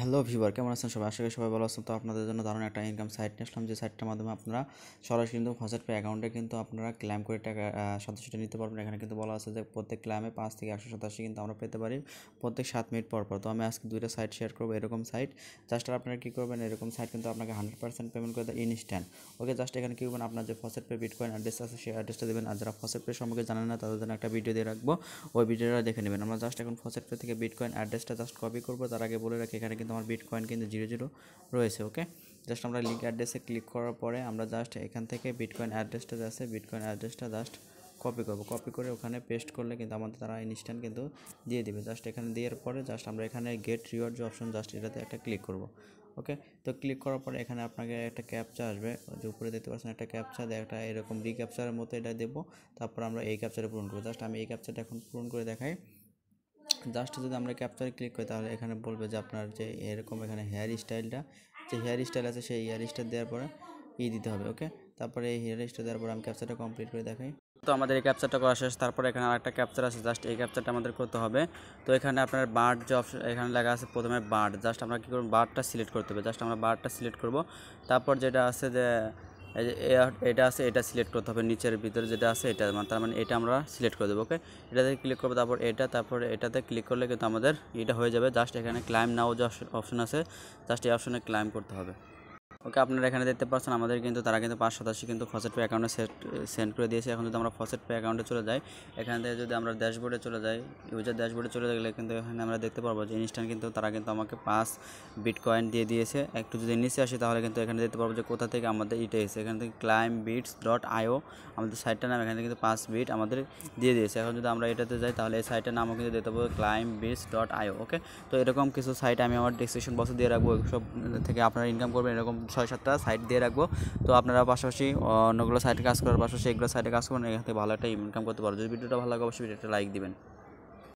hello viewer কেমন আছেন সবাই আশা করি সবাই ভালো আছেন তো আপনাদের জন্য দারুণ একটা ইনকাম সাইট নিয়ে আসলাম যে সাইটটার মাধ্যমে আপনারা সরাসরি কিন্তু ফসেট পে অ্যাকাউন্টে কিন্তু আপনারা ক্লাইম করে টাকা সদস্যটা নিতে পারবেন এখানে কিন্তু বলা আছে যে প্রত্যেক ক্লাইমে পাঁচ থেকে একশো সাতাশি কিন্তু আমরা পেতে পারি প্রত্যেক সাত মিনিট পর পর তো আমি আজকে দুইটা সাইট শেয়ার করবো এরকম সাইট জাস্ট আপনারা কী করবেন এরকম সাইট কিন্তু আপনাকে হান্ড্রেড পার্সেন্ট পেমেন্ট করে দেয় ইনস্ট্যান্ট ওকে জাস্ট এখানে কী করবেন আপনার যে ফসেট পে বিটকয়েন অ্যাড্রেস আছে সেই অ্যাড্রেসটা দেবেন আর যারা ফসেট পে সম্পর্কে জানেন না তাদের জন্য একটা ভিডিও দিয়ে রাখবো ওই ভিডিওটা দেখে নেবেন আমরা জাস্ট এখন ফসেট পে থেকে বিটকয়েন অ্যাড্রেসটা জাস্ট কপি করবো তার আগে বলে রাখি এখানে কিন্তু আমার বিট কয়েন কিন্তু জিরো জিরো রয়েছে ওকে জাস্ট আমরা লিঙ্ক অ্যাড্রেসে ক্লিক করার পরে আমরা জাস্ট এখান থেকে বিটকয়েন অ্যাড্রেসটা আছে বিটকয়েন অ্যাড্রেসটা জাস্ট কপি করবো কপি করে ওখানে পেস্ট করলে কিন্তু আমাদের তারা ইনস্ট্যান্ট কিন্তু দিয়ে দিবে জাস্ট এখানে দেওয়ার পরে জাস্ট আমরা এখানে গেট রিওয়ার্ড যে অপশন জাস্ট এটাতে একটা ক্লিক করব ওকে তো ক্লিক করার পরে এখানে আপনাকে একটা ক্যাপচা আসবে যে উপরে দেখতে পাচ্ছেন একটা ক্যাপচা দেয় একটা এরকম রিক্যাপচারের মতো এটা দেবো তারপর আমরা এই ক্যাপচারে পূরণ করবো জাস্ট আমি এই ক্যাপচারটা এখন পূরণ করে দেখাই জাস্ট যদি আমরা ক্যাপচারে ক্লিক করি তাহলে এখানে বলবে যে আপনার যে এরকম এখানে হেয়ার স্টাইলটা যে হেয়ার স্টাইল আছে সেই হেয়ার স্টাইল দেওয়ার পরে ই দিতে হবে ওকে তারপরে এই হেয়ার স্টাইল দেওয়ার পরে আমি ক্যাপচারটা কমপ্লিট করে দেখাই তো আমাদের এই ক্যাপচারটা করা শেষ তারপরে এখানে আরেকটা ক্যাপচার আছে জাস্ট এই ক্যাপচারটা আমাদের করতে হবে তো এখানে আপনার বার্ড যে অপশন এখানে লেখা আছে প্রথমে বার্ড জাস্ট আমরা কী করবো বার্ডটা সিলেক্ট করতে হবে জাস্ট আমরা বার্ডটা সিলেক্ট করব তারপর যেটা আছে যে এটা আছে এটা সিলেক্ট করতে হবে নিচের ভিতরে যেটা আছে এটা মানে তার মানে এটা আমরা সিলেক্ট করে দেবো ওকে এটাতে ক্লিক করবো তারপর এটা তারপর এটাতে ক্লিক করলে কিন্তু আমাদের এটা হয়ে যাবে জাস্ট এখানে ক্লাইম নাও যে অপশন আছে জাস্ট এই অপশনে ক্লাইম করতে হবে ওকে আপনারা এখানে দেখতে পাচ্ছেন আমাদের কিন্তু তারা কিন্তু পাঁচ শতাশি কিন্তু ফসেট পে অ্যাকাউন্টে সেট সেন্ড করে দিয়েছে এখন যদি আমরা ফসেট পে অ্যাকাউন্টে চলে যাই এখান থেকে যদি আমরা ড্যাশবোর্ডে চলে যাই ইউজার ড্যাশবোর্ডে চলে গেলে কিন্তু এখানে আমরা দেখতে পারবো যে ইনস্ট্যান্ট কিন্তু তারা কিন্তু আমাকে পাঁচ বিট কয়েন দিয়ে দিয়েছে একটু যদি নিচে আসি তাহলে কিন্তু এখানে দেখতে পারবো যে কোথা থেকে আমাদের ইটে এসে এখান থেকে ক্লাইম বিটস ডট আইও আমাদের সাইটটার নাম এখানে কিন্তু পাঁচ বিট আমাদের দিয়ে দিয়েছে এখন যদি আমরা এটাতে যাই তাহলে এই সাইটের নামও কিন্তু দেখতে পাবো claim bits dot IO okay তো এরকম কিছু সাইট আমি আমার ডিসক্রিপশন বক্সে দিয়ে রাখবো সব থেকে আপনারা ইনকাম করবেন এরকম ছয় সাতটা সাইড দিয়ে রাখবো তো আপনারা পাশাপাশি অন্যগুলো সাইডে কাজ করার পাশাপাশি এগুলো সাইডে কাজ করবেন এখান থেকে ভালো একটা ইনকাম করতে পারবো যদি ভিডিওটা ভালো লাগে অবশ্যই ভিডিওটা লাইক দিবেন